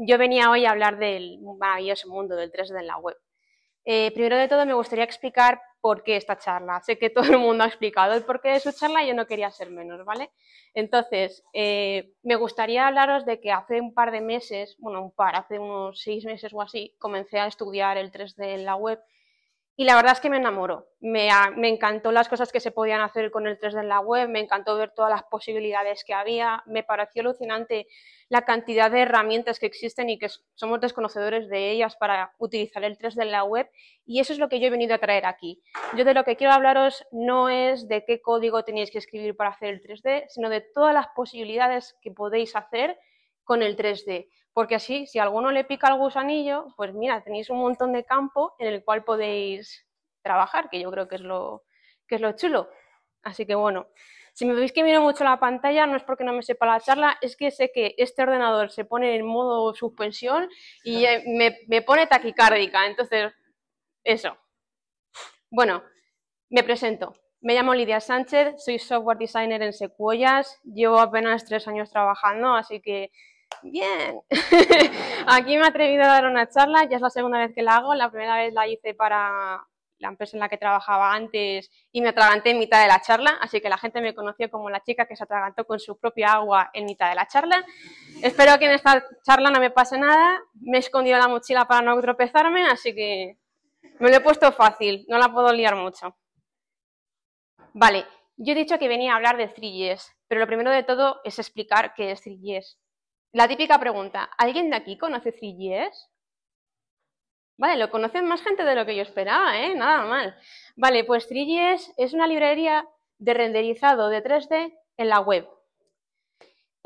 yo venía hoy a hablar del maravilloso mundo del 3D en la web. Eh, primero de todo, me gustaría explicar por qué esta charla. Sé que todo el mundo ha explicado el porqué de su charla y yo no quería ser menos, ¿vale? Entonces, eh, me gustaría hablaros de que hace un par de meses, bueno, un par, hace unos seis meses o así, comencé a estudiar el 3D en la web y la verdad es que me enamoro, Me, me, encantó las cosas que se podían hacer con el 3D en la web, me encantó ver todas las posibilidades que había, me pareció alucinante la cantidad de herramientas que existen y que somos desconocedores de ellas para utilizar el 3D en la web y eso es lo que yo he venido a traer aquí. Yo de lo que quiero hablaros no es de qué código tenéis que escribir para hacer el 3D, sino de todas las posibilidades que podéis hacer con el 3D porque así, si a alguno le pica el gusanillo, pues mira, tenéis un montón de campo en el cual podéis trabajar, que yo creo que es lo, que es lo chulo. Así que bueno, si me veis que miro mucho la pantalla, no es porque no me sepa la charla, es que sé que este ordenador se pone en modo suspensión y eh, me, me pone taquicárdica. Entonces, eso. Bueno, me presento. Me llamo Lidia Sánchez, soy software designer en Secuoyas. Llevo apenas tres años trabajando, así que Bien, aquí me he atrevido a dar una charla, ya es la segunda vez que la hago, la primera vez la hice para la empresa en la que trabajaba antes y me atraganté en mitad de la charla, así que la gente me conoció como la chica que se atragantó con su propia agua en mitad de la charla. Espero que en esta charla no me pase nada, me he escondido la mochila para no tropezarme, así que me lo he puesto fácil, no la puedo liar mucho. Vale, yo he dicho que venía a hablar de 3 pero lo primero de todo es explicar qué es 3 la típica pregunta, ¿alguien de aquí conoce 3GS? Vale, lo conocen más gente de lo que yo esperaba, ¿eh? Nada mal. Vale, pues 3GS es una librería de renderizado de 3D en la web.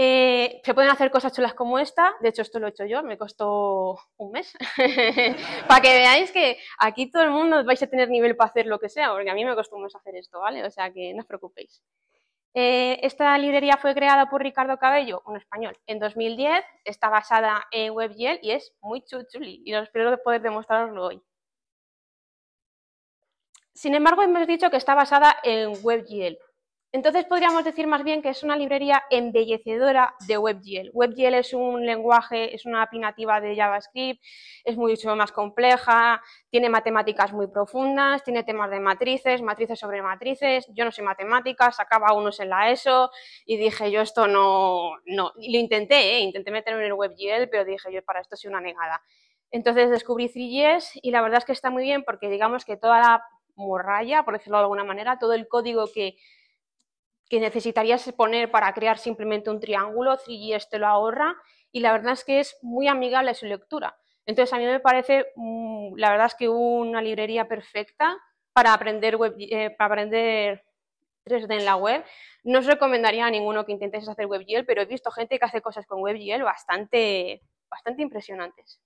Eh, se pueden hacer cosas chulas como esta, de hecho esto lo he hecho yo, me costó un mes, para que veáis que aquí todo el mundo vais a tener nivel para hacer lo que sea, porque a mí me costó un hacer esto, ¿vale? O sea que no os preocupéis. Eh, esta librería fue creada por Ricardo Cabello, un español, en 2010, está basada en WebGL y es muy chuli. y espero poder demostraroslo hoy. Sin embargo, hemos dicho que está basada en WebGL, entonces podríamos decir más bien que es una librería embellecedora de WebGL. WebGL es un lenguaje, es una nativa de JavaScript, es mucho más compleja, tiene matemáticas muy profundas, tiene temas de matrices, matrices sobre matrices. Yo no soy matemática, sacaba unos en la ESO y dije yo esto no, no. lo intenté, ¿eh? intenté meterme en el WebGL, pero dije yo para esto soy una negada. Entonces descubrí 3 y la verdad es que está muy bien porque digamos que toda la morralla, por decirlo de alguna manera, todo el código que que necesitarías poner para crear simplemente un triángulo, 3GS te lo ahorra y la verdad es que es muy amigable su lectura. Entonces a mí me parece, mm, la verdad es que una librería perfecta para aprender, web, eh, para aprender 3D en la web. No os recomendaría a ninguno que intentéis hacer WebGL, pero he visto gente que hace cosas con WebGL bastante, bastante impresionantes.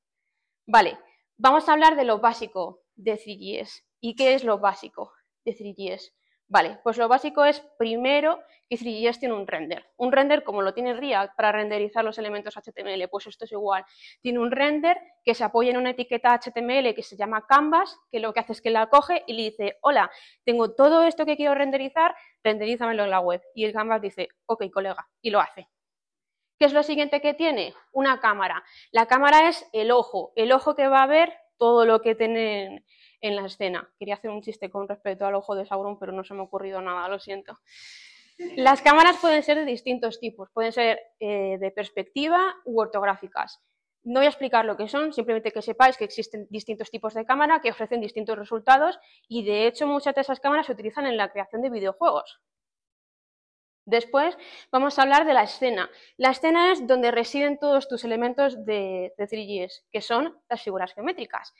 Vale, vamos a hablar de lo básico de 3GS. ¿Y qué es lo básico de 3GS? Vale, pues lo básico es primero que 3 tiene un render. Un render como lo tiene React para renderizar los elementos HTML, pues esto es igual. Tiene un render que se apoya en una etiqueta HTML que se llama Canvas, que lo que hace es que la coge y le dice, hola, tengo todo esto que quiero renderizar, renderízamelo en la web. Y el Canvas dice, ok, colega, y lo hace. ¿Qué es lo siguiente que tiene? Una cámara. La cámara es el ojo, el ojo que va a ver todo lo que tienen en la escena. Quería hacer un chiste con respecto al ojo de Sauron, pero no se me ha ocurrido nada, lo siento. Las cámaras pueden ser de distintos tipos, pueden ser eh, de perspectiva u ortográficas. No voy a explicar lo que son, simplemente que sepáis que existen distintos tipos de cámara que ofrecen distintos resultados y de hecho muchas de esas cámaras se utilizan en la creación de videojuegos. Después vamos a hablar de la escena. La escena es donde residen todos tus elementos de, de 3Gs, que son las figuras geométricas.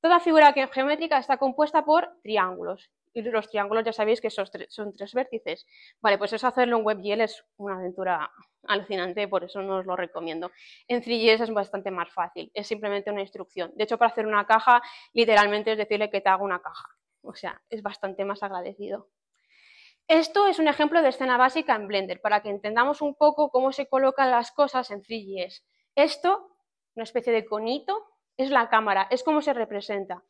Toda figura geométrica está compuesta por triángulos. Y los triángulos ya sabéis que son tres, vértices. Vale, pues eso hacerlo en WebGL es una aventura alucinante, por eso no os lo recomiendo. En 3GS es bastante más fácil, es simplemente una instrucción. De hecho, para hacer una caja, literalmente es decirle que te haga una caja. O sea, es bastante más agradecido. Esto es un ejemplo de escena básica en Blender, para que entendamos un poco cómo se colocan las cosas en 3GS. Esto, una especie de conito, es la cámara, es cómo se representa.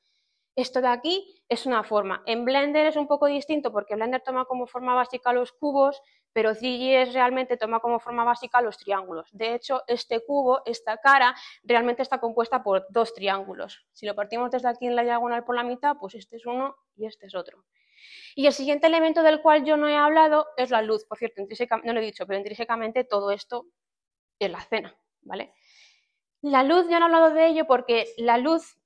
Esto de aquí es una forma. En Blender es un poco distinto porque Blender toma como forma básica los cubos, pero CGS realmente toma como forma básica los triángulos. De hecho, este cubo, esta cara, realmente está compuesta por dos triángulos. Si lo partimos desde aquí en la diagonal por la mitad, pues este es uno y este es otro. Y el siguiente elemento del cual yo no he hablado es la luz. Por cierto, no lo he dicho, pero intrínsecamente todo esto es la cena, ¿vale? La luz, ya he hablado de ello porque la luz,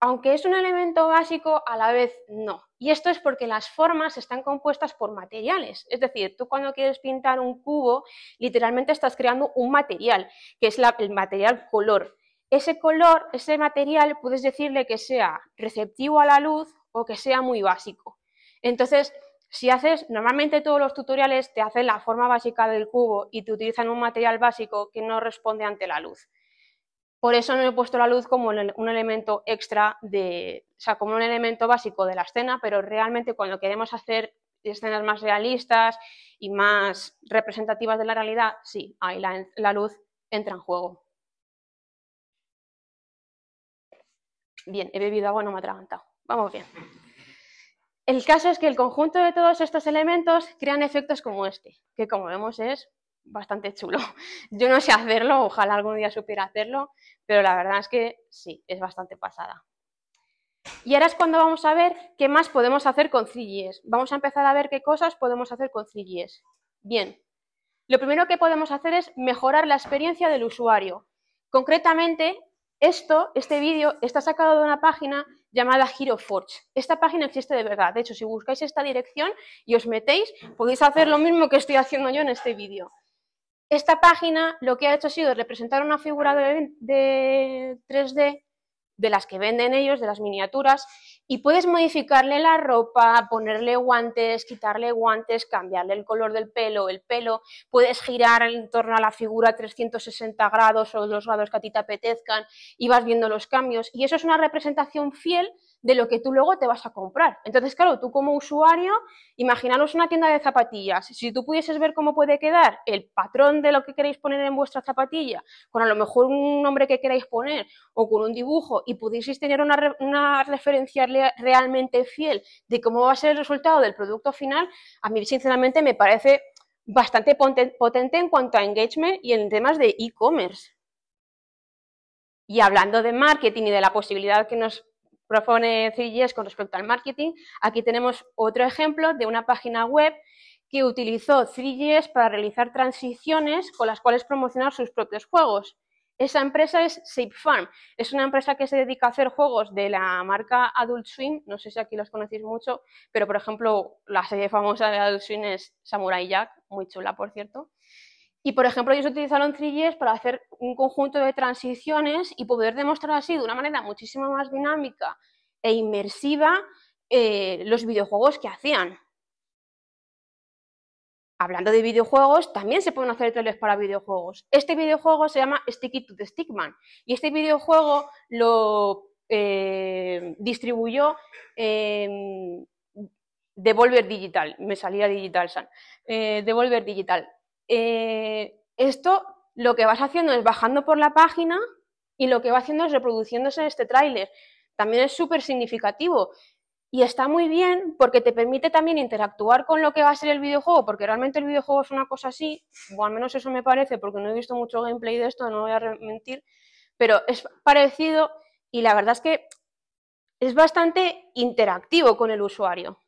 aunque es un elemento básico, a la vez no. Y esto es porque las formas están compuestas por materiales. Es decir, tú cuando quieres pintar un cubo, literalmente estás creando un material, que es el material color. Ese color, ese material, puedes decirle que sea receptivo a la luz o que sea muy básico. Entonces, si haces, normalmente todos los tutoriales te hacen la forma básica del cubo y te utilizan un material básico que no responde ante la luz. Por eso no he puesto la luz como un elemento extra de, o sea, como un elemento básico de la escena, pero realmente cuando queremos hacer escenas más realistas y más representativas de la realidad, sí, ahí la, luz entra en juego. Bien, he bebido agua, no me ha atragantado. Vamos bien. El caso es que el conjunto de todos estos elementos crean efectos como este, que como vemos es bastante chulo. Yo no sé hacerlo, ojalá algún día supiera hacerlo, pero la verdad es que sí, es bastante pasada. Y ahora es cuando vamos a ver qué más podemos hacer con CGS. Vamos a empezar a ver qué cosas podemos hacer con CGS. Bien, lo primero que podemos hacer es mejorar la experiencia del usuario. Concretamente, esto, este vídeo, está sacado de una página llamada HeroForge. Esta página existe de verdad. De hecho, si buscáis esta dirección y os metéis, podéis hacer lo mismo que estoy haciendo yo en este vídeo. Esta página lo que ha hecho ha sido representar una figura de, 3D de las que venden ellos, de las miniaturas, y puedes modificarle la ropa, ponerle guantes, quitarle guantes, cambiarle el color del pelo, el pelo, puedes girar en torno a la figura 360 grados o los grados que a ti te apetezcan y vas viendo los cambios. Y eso es una representación fiel de lo que tú luego te vas a comprar. Entonces, claro, tú como usuario, imaginaros una tienda de zapatillas. Si tú pudieses ver cómo puede quedar el patrón de lo que queréis poner en vuestra zapatilla, con a lo mejor un nombre que queráis poner o con un dibujo, y pudieseis tener una, una referencia realmente fiel de cómo va a ser el resultado del producto final, a mí sinceramente me parece bastante potente en cuanto a engagement y en temas de e-commerce. Y hablando de marketing y de la posibilidad que nos propone 3 con respecto al marketing. Aquí tenemos otro ejemplo de una página web que utilizó 3GS para realizar transiciones con las cuales promocionar sus propios juegos. Esa empresa es Shape Farm. Es una empresa que se dedica a hacer juegos de la marca Adult Swim. No sé si aquí los conocéis mucho, pero por ejemplo, la serie famosa de Adult Swim es Samurai Jack, muy chula, por cierto. Y, por ejemplo, ellos utilizaron 3 para hacer un conjunto de transiciones y poder demostrar así, de una manera muchísimo más dinámica e inmersiva, eh, los videojuegos que hacían. Hablando de videojuegos, también se pueden hacer trailers para videojuegos. Este videojuego se llama Sticky to the Stickman y este videojuego lo eh, distribuyó em, Devolver Digital, me salía Digital San, eh, Devolver Digital eh, esto lo que vas haciendo es bajando por la página y lo que va haciendo es reproduciéndose en este tráiler. También es súper significativo y está muy bien porque te permite también interactuar con lo que va a ser el videojuego, porque realmente el videojuego es una cosa así, o al menos eso me parece, porque no he visto mucho gameplay de esto, no voy a mentir, pero es parecido y la verdad es que es bastante interactivo con el usuario.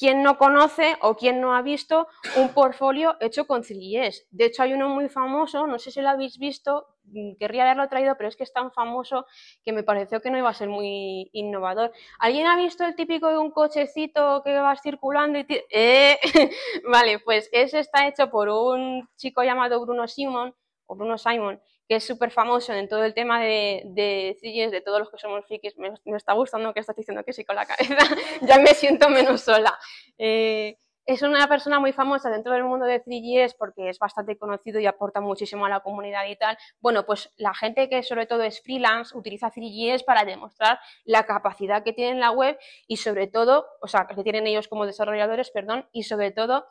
¿Quién no conoce o quién no ha visto un portfolio hecho con 3D. De hecho, hay uno muy famoso, no sé si lo habéis visto, mm, querría haberlo traído, pero es que es tan famoso que me pareció que no iba a ser muy innovador. ¿Alguien ha visto el típico de un cochecito que va circulando y ¡Eh! Vale, pues ese está hecho por un chico llamado Bruno Simon, o Bruno Simon, que es súper famoso en todo el tema de, de CGs, de todos los que somos frikis, me, está gustando que estás diciendo que sí con la cabeza, ya me siento menos sola. Eh, es una persona muy famosa dentro del mundo de 3 porque es bastante conocido y aporta muchísimo a la comunidad y tal. Bueno, pues la gente que sobre todo es freelance utiliza 3 para demostrar la capacidad que tiene la web y sobre todo, o sea, que tienen ellos como desarrolladores, perdón, y sobre todo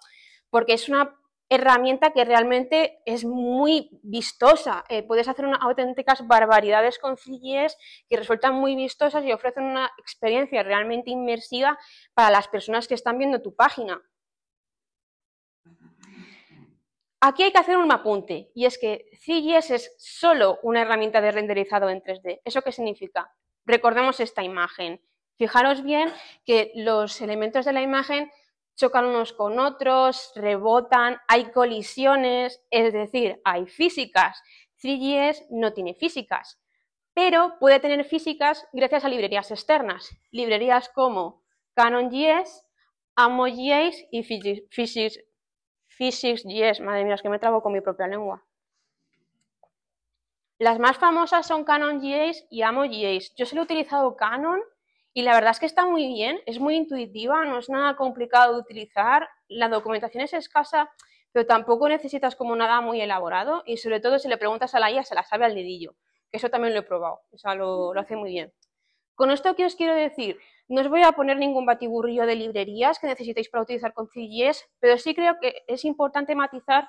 porque es una herramienta que realmente es muy vistosa. Eh, puedes hacer auténticas barbaridades con CGS que resultan muy vistosas y ofrecen una experiencia realmente inmersiva para las personas que están viendo tu página. Aquí hay que hacer un apunte y es que CGS es solo una herramienta de renderizado en 3D. ¿Eso qué significa? Recordemos esta imagen. Fijaros bien que los elementos de la imagen chocan unos con otros, rebotan, hay colisiones, es decir, hay físicas. 3GS no tiene físicas, pero puede tener físicas gracias a librerías externas, librerías como CanonJS, AmoJS y Physics, PhysicsJS. Madre mía, es que me trabo con mi propia lengua. Las más famosas son CanonJS y AmoJS. Yo solo he utilizado Canon y la verdad es que está muy bien, es muy intuitiva, no es nada complicado de utilizar, la documentación es escasa, pero tampoco necesitas como nada muy elaborado y sobre todo si le preguntas a la IA se la sabe al dedillo, que eso también lo he probado, o lo, hace muy bien. Con esto que os quiero decir, no os voy a poner ningún batiburrillo de librerías que necesitéis para utilizar con CGS, pero sí creo que es importante matizar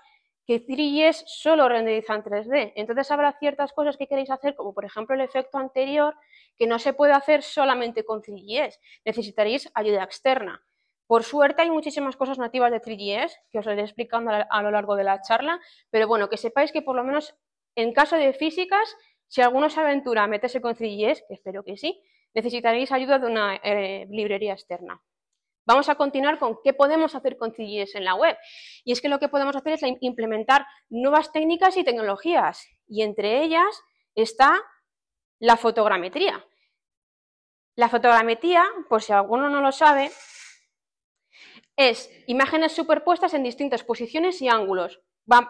que 3 solo renderiza en 3D. Entonces habrá ciertas cosas que queréis hacer, como por ejemplo el efecto anterior, que no se puede hacer solamente con 3 Necesitaréis ayuda externa. Por suerte hay muchísimas cosas nativas de 3 que os lo iré explicando a lo largo de la charla, pero bueno, que sepáis que por lo menos en caso de físicas, si alguno se aventura a meterse con 3 que espero que sí, necesitaréis ayuda de una eh, librería externa. Vamos a continuar con qué podemos hacer con CGS en la web. Y es que lo que podemos hacer es implementar nuevas técnicas y tecnologías. Y entre ellas está la fotogrametría. La fotogrametría, por si alguno no lo sabe, es imágenes superpuestas en distintas posiciones y ángulos.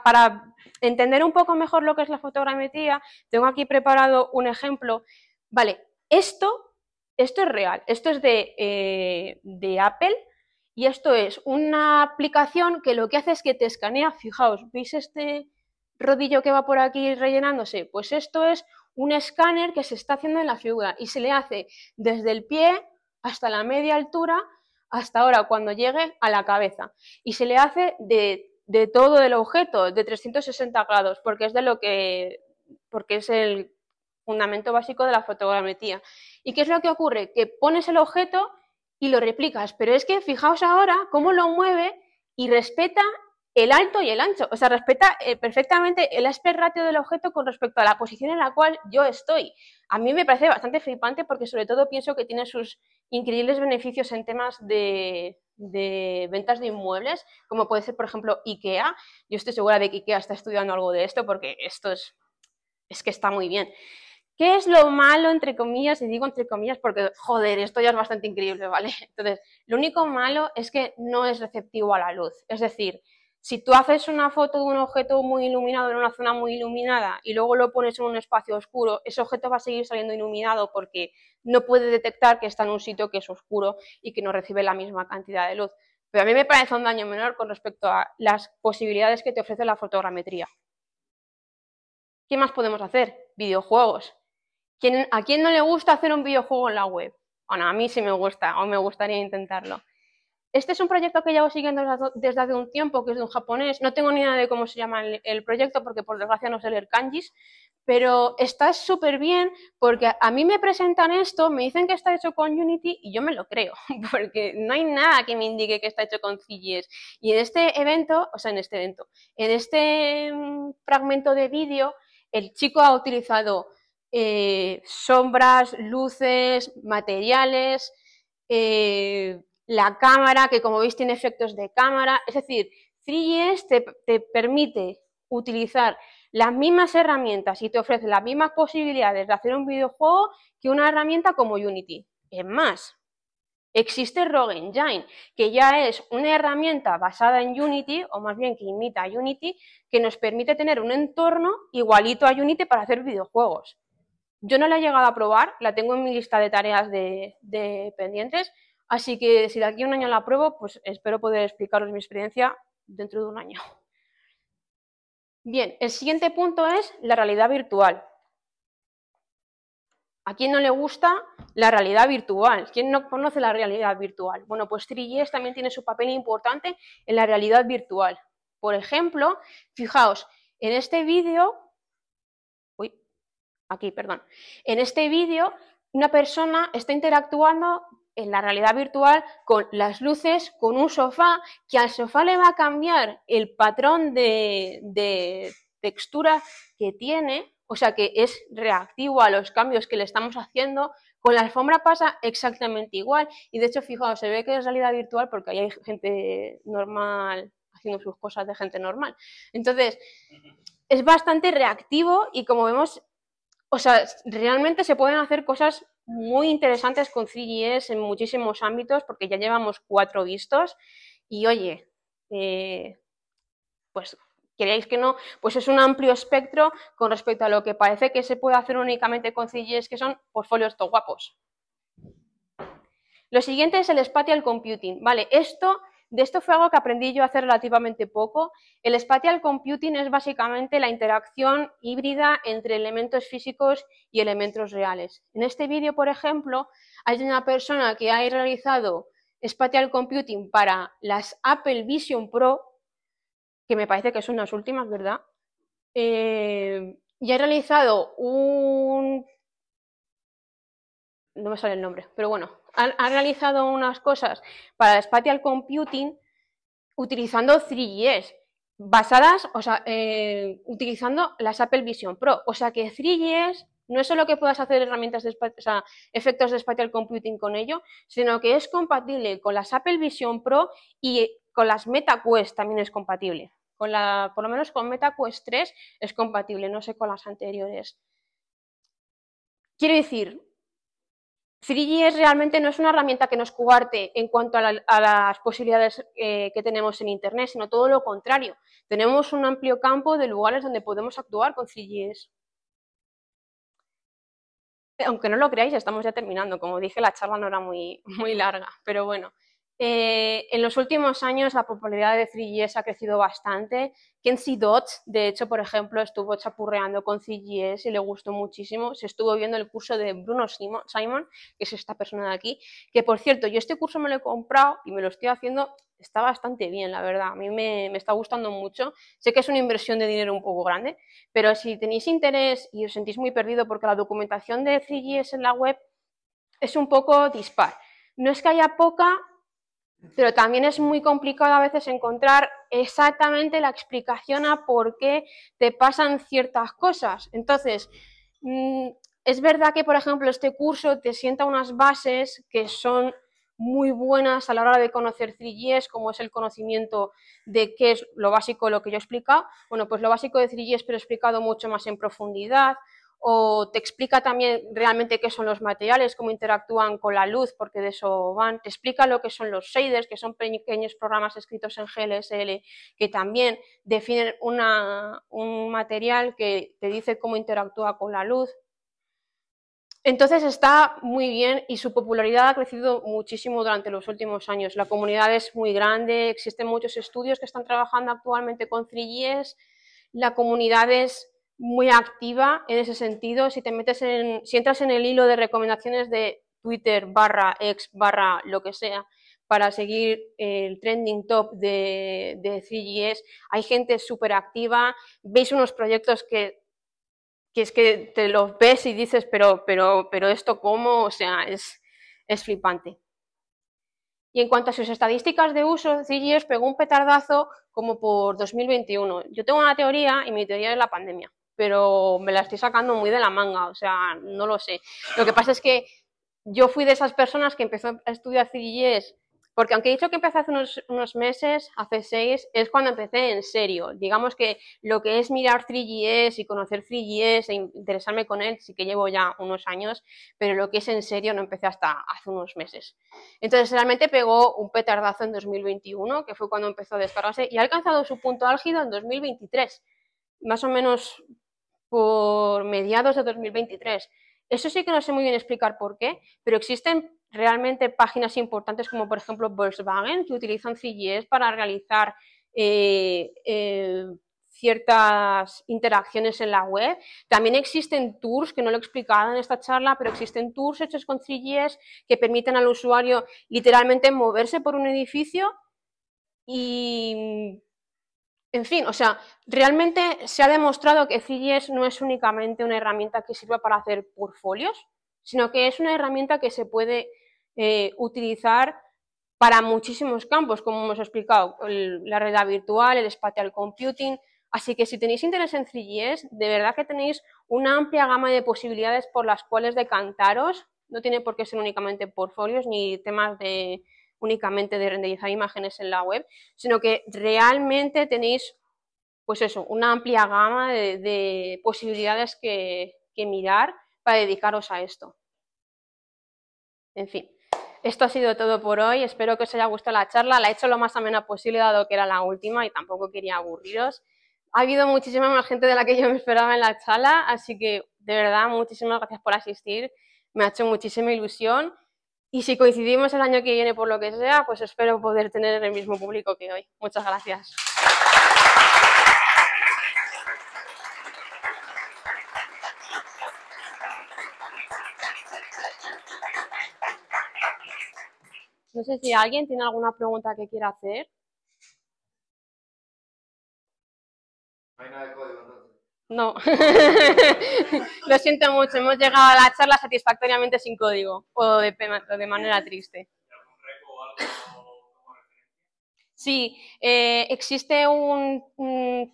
Para entender un poco mejor lo que es la fotogrametría, tengo aquí preparado un ejemplo. Vale, esto esto es real, esto es eh, de, Apple y esto es una aplicación que lo que hace es que te escanea, fijaos, ¿veis este rodillo que va por aquí rellenándose? Pues esto es un escáner que se está haciendo en la figura y se le hace desde el pie hasta la media altura, hasta ahora cuando llegue a la cabeza. Y se le hace de, todo el objeto, de 360 grados, porque es de lo que, porque es el fundamento básico de la fotogrametría. ¿Y qué es lo que ocurre? Que pones el objeto y lo replicas, pero es que fijaos ahora cómo lo mueve y respeta el alto y el ancho, o sea, respeta eh, perfectamente el aspect ratio del objeto con respecto a la posición en la cual yo estoy. A mí me parece bastante flipante porque sobre todo pienso que tiene sus increíbles beneficios en temas de, ventas de inmuebles, como puede ser, por ejemplo, IKEA. Yo estoy segura de que IKEA está estudiando algo de esto porque esto es que está muy bien. ¿Qué es lo malo, entre comillas? Y digo entre comillas porque, joder, esto ya es bastante increíble, ¿vale? Entonces, lo único malo es que no es receptivo a la luz. Es decir, si tú haces una foto de un objeto muy iluminado en una zona muy iluminada y luego lo pones en un espacio oscuro, ese objeto va a seguir saliendo iluminado porque no puede detectar que está en un sitio que es oscuro y que no recibe la misma cantidad de luz. Pero a mí me parece un daño menor con respecto a las posibilidades que te ofrece la fotogrametría. ¿Qué más podemos hacer? Videojuegos ¿A quién no le gusta hacer un videojuego en la web? Bueno, a mí sí me gusta, o me gustaría intentarlo. Este es un proyecto que llevo siguiendo desde hace un tiempo, que es de un japonés. No tengo ni idea de cómo se llama el, proyecto, porque por desgracia no sé leer kanjis, pero está súper bien porque a mí me presentan esto, me dicen que está hecho con Unity y yo me lo creo, porque no hay nada que me indique que está hecho con CGS. Y en este evento, o sea, en este evento, en este mm, fragmento de vídeo, el chico ha utilizado eh, sombras, luces, materiales, eh, la cámara, que como veis tiene efectos de cámara. Es decir, 3 te, te permite utilizar las mismas herramientas y te ofrece las mismas posibilidades de hacer un videojuego que una herramienta como Unity. Es más, existe Rogue Engine, que ya es una herramienta basada en Unity, o más bien que imita a Unity, que nos permite tener un entorno igualito a Unity para hacer videojuegos. Yo no la he llegado a probar, la tengo en mi lista de tareas de, pendientes, así que si de aquí a un año la pruebo, pues espero poder explicaros mi experiencia dentro de un año. Bien, el siguiente punto es la realidad virtual. ¿A quién no le gusta la realidad virtual? ¿Quién no conoce la realidad virtual? Bueno, pues 3 también tiene su papel importante en la realidad virtual. Por ejemplo, fijaos, en este vídeo aquí, perdón. En este vídeo, una persona está interactuando en la realidad virtual con las luces, con un sofá, que al sofá le va a cambiar el patrón de, textura que tiene, o sea que es reactivo a los cambios que le estamos haciendo. Con la alfombra pasa exactamente igual. Y de hecho, fijaos, se ve que es realidad virtual porque ahí hay gente normal haciendo sus cosas de gente normal. Entonces, es bastante reactivo y como vemos o sea, realmente se pueden hacer cosas muy interesantes con CGS en muchísimos ámbitos, porque ya llevamos cuatro vistos. Y oye, eh, pues queréis que no, pues es un amplio espectro con respecto a lo que parece que se puede hacer únicamente con CGS, que son portfolios to guapos. Lo siguiente es el spatial computing. Vale, esto de esto fue algo que aprendí yo hace relativamente poco. El spatial computing es básicamente la interacción híbrida entre elementos físicos y elementos reales. En este vídeo, por ejemplo, hay una persona que ha realizado spatial computing para las Apple Vision Pro, que me parece que son las últimas, ¿verdad? Eh, y ha realizado un no me sale el nombre, pero bueno, han, realizado unas cosas para Spatial Computing utilizando 3GS, basadas, o sea, eh, utilizando las Apple Vision Pro. O sea que 3GS no es solo que puedas hacer herramientas de o sea, efectos de Spatial Computing con ello, sino que es compatible con las Apple Vision Pro y con las MetaQuest también es compatible. Con la, por lo menos con MetaQuest 3 es compatible, no sé con las anteriores. Quiero decir, 3 es realmente no es una herramienta que nos cuarte en cuanto a, las posibilidades eh, que tenemos en Internet, sino todo lo contrario. Tenemos un amplio campo de lugares donde podemos actuar con 3 Aunque no lo creáis, estamos ya terminando. Como dije, la charla no era muy, muy larga, pero bueno. Eh, en los últimos años la popularidad de 3GS ha crecido bastante. Kenzie Dodds, de hecho, por ejemplo, estuvo chapurreando con 3GS y le gustó muchísimo. Se estuvo viendo el curso de Bruno Simon, que es esta persona de aquí, que por cierto, yo este curso me lo he comprado y me lo estoy haciendo, está bastante bien, la verdad. A mí me, me está gustando mucho. Sé que es una inversión de dinero un poco grande, pero si tenéis interés y os sentís muy perdido porque la documentación de 3GS en la web es un poco dispar. No es que haya poca, pero también es muy complicado a veces encontrar exactamente la explicación a por qué te pasan ciertas cosas. Entonces, mm, es verdad que, por ejemplo, este curso te sienta unas bases que son muy buenas a la hora de conocer 3 como es el conocimiento de qué es lo básico, lo que yo he explicado. Bueno, pues lo básico de 3 pero explicado mucho más en profundidad, o te explica también realmente qué son los materiales, cómo interactúan con la luz, porque de eso van, te explica lo que son los shaders, que son pequeños programas escritos en GLSL que también definen un material que te dice cómo interactúa con la luz. Entonces está muy bien y su popularidad ha crecido muchísimo durante los últimos años. La comunidad es muy grande, existen muchos estudios que están trabajando actualmente con 3 La comunidad es muy activa en ese sentido. Si te metes en, si entras en el hilo de recomendaciones de Twitter barra ex barra lo que sea para seguir el trending top de, de hay gente súper activa, veis unos proyectos que, es que te los ves y dices, pero, pero, pero esto cómo, o sea, es, es flipante. Y en cuanto a sus estadísticas de uso, CGS pegó un petardazo como por 2021. Yo tengo una teoría y mi teoría es la pandemia pero me la estoy sacando muy de la manga, o sea, no lo sé. Lo que pasa es que yo fui de esas personas que empezó a estudiar CGS, porque aunque he dicho que empecé hace unos, meses, hace seis, es cuando empecé en serio. Digamos que lo que es mirar 3GS y conocer 3GS e interesarme con él, sí que llevo ya unos años, pero lo que es en serio no empecé hasta hace unos meses. Entonces realmente pegó un petardazo en 2021, que fue cuando empezó a descargarse, y ha alcanzado su punto álgido en 2023 más o menos por mediados de 2023. Eso sí que no sé muy bien explicar por qué, pero existen realmente páginas importantes como por ejemplo Volkswagen que utilizan CGS para realizar eh, eh, ciertas interacciones en la web. También existen tours, que no lo he explicado en esta charla, pero existen tours hechos con CGS que permiten al usuario literalmente moverse por un edificio y en fin, o sea, realmente se ha demostrado que CGS no es únicamente una herramienta que sirva para hacer portfolios, sino que es una herramienta que se puede eh, utilizar para muchísimos campos, como hemos explicado, la red virtual, el espacial computing. Así que si tenéis interés en CGS, de verdad que tenéis una amplia gama de posibilidades por las cuales decantaros. No tiene por qué ser únicamente portfolios ni temas de únicamente de renderizar imágenes en la web, sino que realmente tenéis, pues eso, una amplia gama de, posibilidades que, que mirar para dedicaros a esto. En fin esto ha sido todo por hoy. Espero que os haya gustado la charla. La he hecho lo más amena posible, dado que era la última y tampoco quería aburriros. Ha habido muchísima más gente de la que yo me esperaba en la charla, así que de verdad, muchísimas gracias por asistir. Me ha hecho muchísima ilusión y si coincidimos el año que viene por lo que sea, pues espero poder tener el mismo público que hoy. Muchas gracias. No sé si alguien tiene alguna pregunta que quiera hacer. No, lo siento mucho, hemos llegado a la charla satisfactoriamente sin código o de, manera triste. Sí, eh, existe un,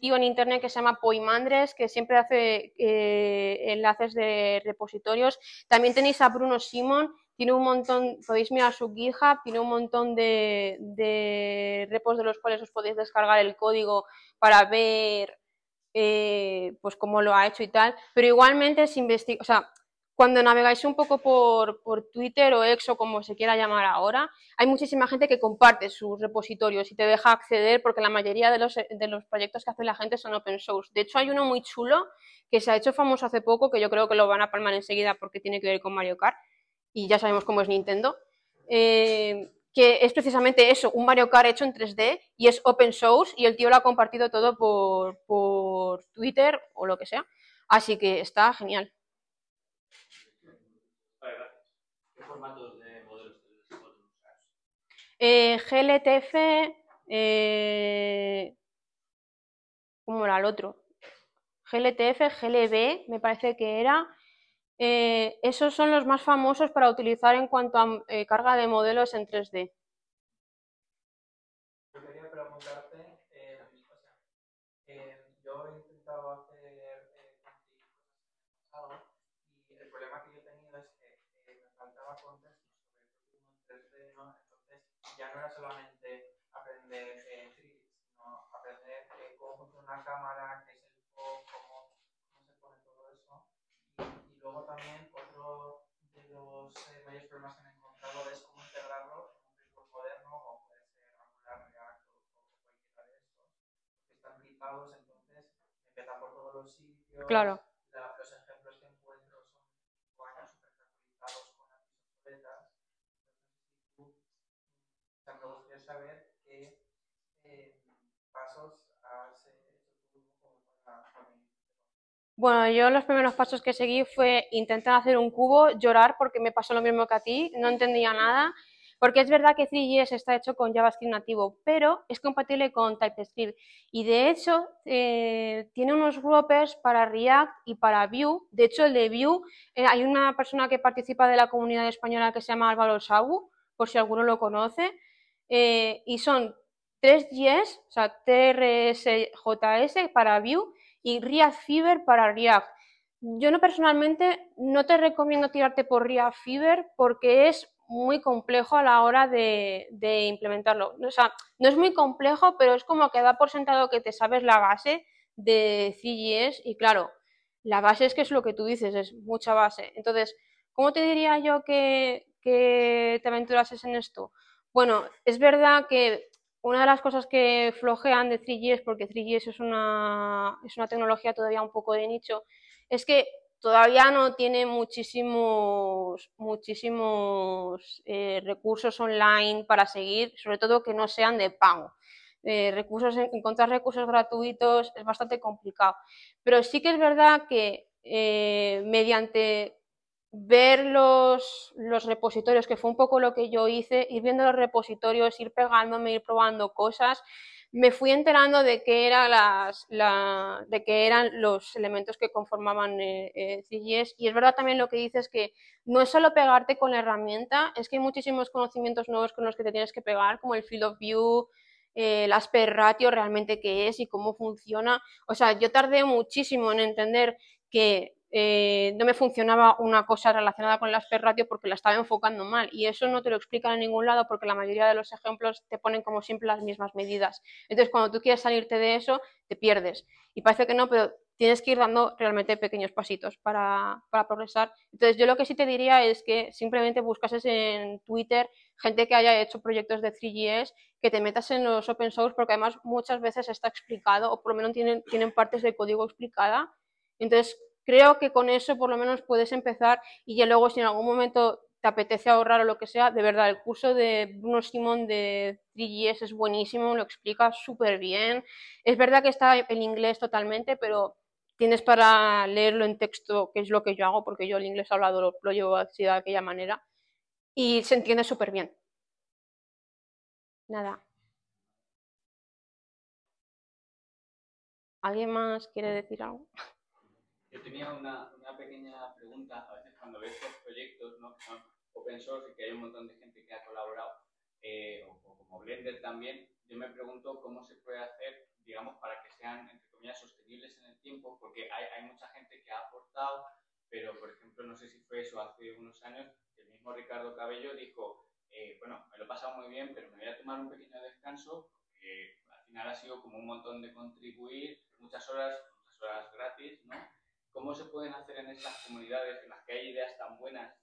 tío en internet que se llama Poimandres que siempre hace eh, enlaces de repositorios. También tenéis a Bruno Simon, tiene un montón, podéis mirar su GitHub, tiene un montón de repos de los cuales os podéis descargar el código para ver eh, pues como lo ha hecho y tal, pero igualmente es o sea, cuando navegáis un poco por, Twitter o Exo, como se quiera llamar ahora, hay muchísima gente que comparte sus repositorios y te deja acceder porque la mayoría de los, proyectos que hace la gente son open source. De hecho, hay uno muy chulo que se ha hecho famoso hace poco, que yo creo que lo van a palmar enseguida porque tiene que ver con Mario Kart y ya sabemos cómo es Nintendo. Eh, que es precisamente eso, un Mario Kart hecho en 3D y es open source y el tío lo ha compartido todo por, por Twitter o lo que sea. Así que está genial. ¿Qué formatos de modelos eh, GLTF, eh, ¿cómo era el otro? GLTF, GLB, me parece que era, eh, esos son los más famosos para utilizar en cuanto a eh, carga de modelos en 3D. Yo quería preguntarte, eh, o sea, eh, yo he intentado hacer eh, y el problema que yo he tenido es que me faltaba contexto sobre el 3D, ¿no? entonces ya no era solamente aprender sino aprender cómo funciona una cámara, que luego también otro de los eh, mayores problemas que han encontrado es cómo integrarlo en un currículum moderno, como puede ser Angular, React o cualquiera de estos, que están gripados, entonces empiezan por todos los sitios. Claro. La, los ejemplos que encuentro son años súper facilitados con las obsoletas. Entonces, si tú, o sea, me gustaría saber Bueno, yo los primeros pasos que seguí fue intentar hacer un cubo, llorar porque me pasó lo mismo que a ti, no entendía nada, porque es verdad que 3GS está hecho con JavaScript nativo, pero es compatible con TypeScript y de hecho eh, tiene unos wrappers para React y para Vue. De hecho, el de Vue, eh, hay una persona que participa de la comunidad española que se llama Álvaro Sagu, por si alguno lo conoce, eh, y son 3GS, o sea, TRSJS para Vue y React Fiber para React. Yo no personalmente no te recomiendo tirarte por React Fiber porque es muy complejo a la hora de, implementarlo. O sea, no es muy complejo, pero es como que da por sentado que te sabes la base de CGS y claro, la base es que es lo que tú dices, es mucha base. Entonces, ¿cómo te diría yo que, que te aventurases en esto? Bueno, es verdad que una de las cosas que flojean de 3GS, porque 3GS es una, es una tecnología todavía un poco de nicho, es que todavía no tiene muchísimos, muchísimos eh, recursos online para seguir, sobre todo que no sean de pago. Eh, recursos, encontrar recursos gratuitos es bastante complicado. Pero sí que es verdad que eh, mediante ver los, repositorios, que fue un poco lo que yo hice, ir viendo los repositorios, ir pegándome, ir probando cosas, me fui enterando de qué, era de qué eran los elementos que conformaban eh, eh CGS. Y es verdad también lo que dices que no es solo pegarte con la herramienta, es que hay muchísimos conocimientos nuevos con los que te tienes que pegar, como el field of view, eh, el aspect ratio realmente qué es y cómo funciona. O sea, yo tardé muchísimo en entender que eh, no me funcionaba una cosa relacionada con el aspect ratio porque la estaba enfocando mal y eso no te lo explican en ningún lado porque la mayoría de los ejemplos te ponen como siempre las mismas medidas. Entonces, cuando tú quieres salirte de eso, te pierdes. Y parece que no, pero tienes que ir dando realmente pequeños pasitos para, progresar. Entonces, yo lo que sí te diría es que simplemente buscases en Twitter gente que haya hecho proyectos de 3GS, que te metas en los open source, porque además muchas veces está explicado, o por lo menos tienen, tienen partes del código explicada. Entonces, creo que con eso por lo menos puedes empezar y ya luego si en algún momento te apetece ahorrar o lo que sea, de verdad, el curso de Bruno Simón de 3 es buenísimo, lo explica súper bien. Es verdad que está en inglés totalmente, pero tienes para leerlo en texto, que es lo que yo hago, porque yo el inglés hablado lo, lo llevo así de aquella manera, y se entiende súper bien. Nada. ¿Alguien más quiere decir algo? Yo tenía una, una pequeña pregunta, a veces cuando ves estos proyectos ¿no? que son open source y que hay un montón de gente que ha colaborado, eh, o, como Blender también, yo me pregunto cómo se puede hacer, digamos, para que sean, entre comillas, sostenibles en el tiempo, porque hay, hay mucha gente que ha aportado, pero, por ejemplo, no sé si fue eso hace unos años, el mismo Ricardo Cabello dijo, eh, bueno, me lo he pasado muy bien, pero me voy a tomar un pequeño descanso, al final ha sido como un montón de contribuir, muchas horas, muchas horas gratis, ¿no? ¿Cómo se pueden hacer en estas comunidades en las que hay ideas tan buenas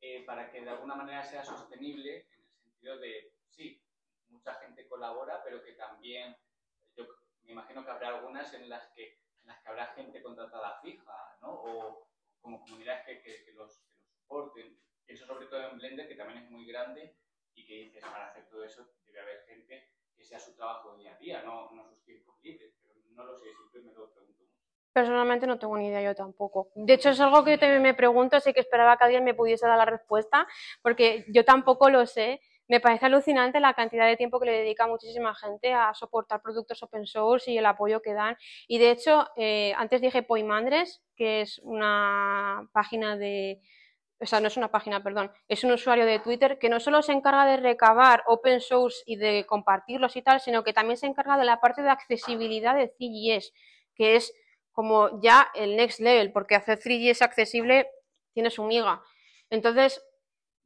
eh, para que de alguna manera sea sostenible en el sentido de, sí, mucha gente colabora, pero que también, yo me imagino que habrá algunas en las que, las que habrá gente contratada fija, ¿no? O como comunidades que, que, los, que los soporten. Eso sobre todo en Blender, que también es muy grande y que dices, para hacer todo eso debe haber gente que sea su trabajo día a día, no, no sus tiempos libres, pero no lo sé, siempre me lo pregunto. Personalmente no tengo ni idea yo tampoco. De hecho, es algo que yo también me pregunto, así que esperaba que alguien me pudiese dar la respuesta, porque yo tampoco lo sé. Me parece alucinante la cantidad de tiempo que le dedica muchísima gente a soportar productos open source y el apoyo que dan. Y de hecho, eh, antes dije Poimandres, que es una página de, o sea, no es una página, perdón, es un usuario de Twitter que no solo se encarga de recabar open source y de compartirlos y tal, sino que también se encarga de la parte de accesibilidad de CGS, que es como ya el next level, porque hacer 3 g es accesible, tiene su miga, Entonces,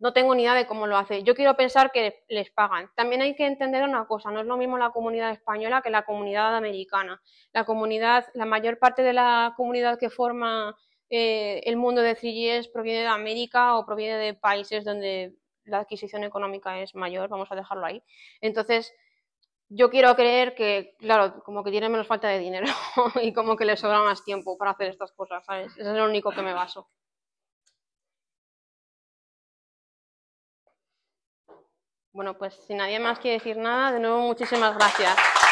no tengo ni idea de cómo lo hace. Yo quiero pensar que les pagan. También hay que entender una cosa, no es lo mismo la comunidad española que la comunidad americana. La comunidad, la mayor parte de la comunidad que forma eh, el mundo de 3 es proviene de América o proviene de países donde la adquisición económica es mayor, vamos a dejarlo ahí. Entonces, yo quiero creer que, claro, como que tienen menos falta de dinero y como que les sobra más tiempo para hacer estas cosas, ¿sabes? Eso es lo único que me baso. Bueno, pues si nadie más quiere decir nada, de nuevo muchísimas gracias.